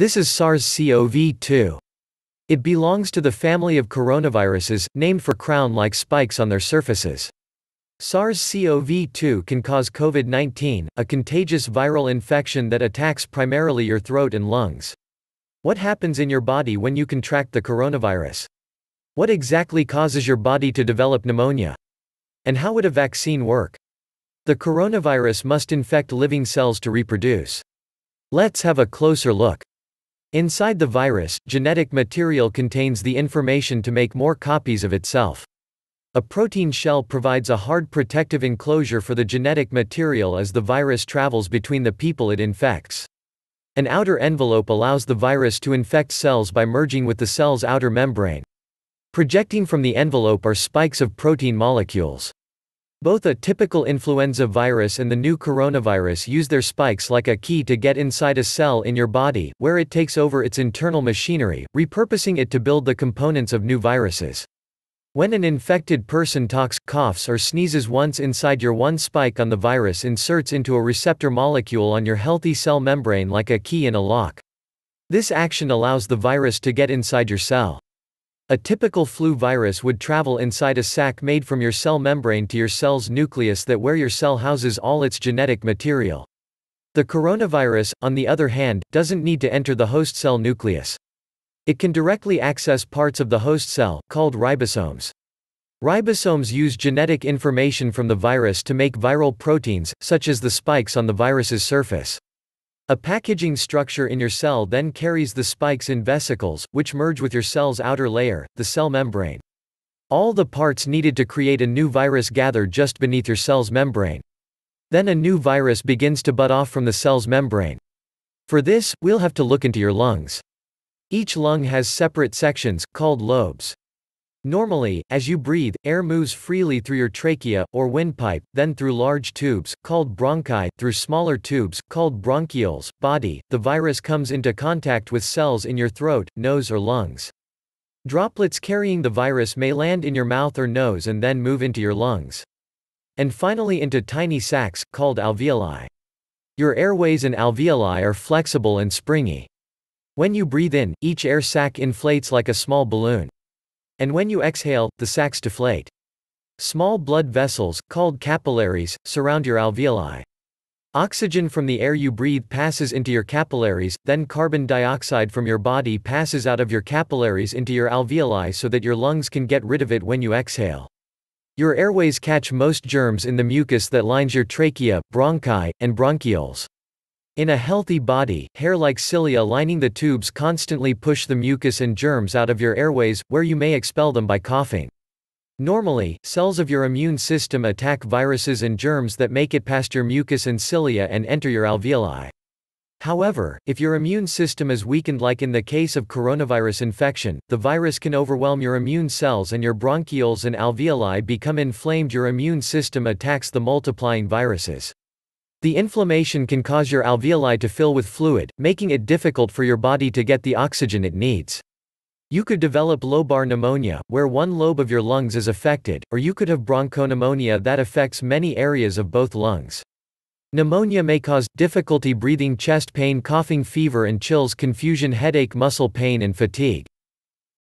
This is SARS-CoV-2. It belongs to the family of coronaviruses, named for crown-like spikes on their surfaces. SARS-CoV-2 can cause COVID-19, a contagious viral infection that attacks primarily your throat and lungs. What happens in your body when you contract the coronavirus? What exactly causes your body to develop pneumonia? And how would a vaccine work? The coronavirus must infect living cells to reproduce. Let's have a closer look. Inside the virus, genetic material contains the information to make more copies of itself. A protein shell provides a hard protective enclosure for the genetic material as the virus travels between the people it infects. An outer envelope allows the virus to infect cells by merging with the cell's outer membrane. Projecting from the envelope are spikes of protein molecules. Both a typical influenza virus and the new coronavirus use their spikes like a key to get inside a cell in your body, where it takes over its internal machinery, repurposing it to build the components of new viruses. When an infected person talks, coughs or sneezes once inside your one spike on the virus inserts into a receptor molecule on your healthy cell membrane like a key in a lock. This action allows the virus to get inside your cell. A typical flu virus would travel inside a sac made from your cell membrane to your cell's nucleus that where your cell houses all its genetic material. The coronavirus, on the other hand, doesn't need to enter the host cell nucleus. It can directly access parts of the host cell, called ribosomes. Ribosomes use genetic information from the virus to make viral proteins, such as the spikes on the virus's surface. A packaging structure in your cell then carries the spikes in vesicles, which merge with your cell's outer layer, the cell membrane. All the parts needed to create a new virus gather just beneath your cell's membrane. Then a new virus begins to bud off from the cell's membrane. For this, we'll have to look into your lungs. Each lung has separate sections, called lobes. Normally, as you breathe, air moves freely through your trachea, or windpipe, then through large tubes, called bronchi, through smaller tubes, called bronchioles, body, the virus comes into contact with cells in your throat, nose or lungs. Droplets carrying the virus may land in your mouth or nose and then move into your lungs. And finally into tiny sacs, called alveoli. Your airways and alveoli are flexible and springy. When you breathe in, each air sac inflates like a small balloon. And when you exhale, the sacs deflate. Small blood vessels, called capillaries, surround your alveoli. Oxygen from the air you breathe passes into your capillaries, then carbon dioxide from your body passes out of your capillaries into your alveoli so that your lungs can get rid of it when you exhale. Your airways catch most germs in the mucus that lines your trachea, bronchi, and bronchioles. In a healthy body, hair-like cilia lining the tubes constantly push the mucus and germs out of your airways, where you may expel them by coughing. Normally, cells of your immune system attack viruses and germs that make it past your mucus and cilia and enter your alveoli. However, if your immune system is weakened like in the case of coronavirus infection, the virus can overwhelm your immune cells and your bronchioles and alveoli become inflamed your immune system attacks the multiplying viruses. The inflammation can cause your alveoli to fill with fluid, making it difficult for your body to get the oxygen it needs. You could develop lobar pneumonia, where one lobe of your lungs is affected, or you could have bronchopneumonia that affects many areas of both lungs. Pneumonia may cause difficulty breathing, chest pain, coughing, fever and chills, confusion, headache, muscle pain and fatigue.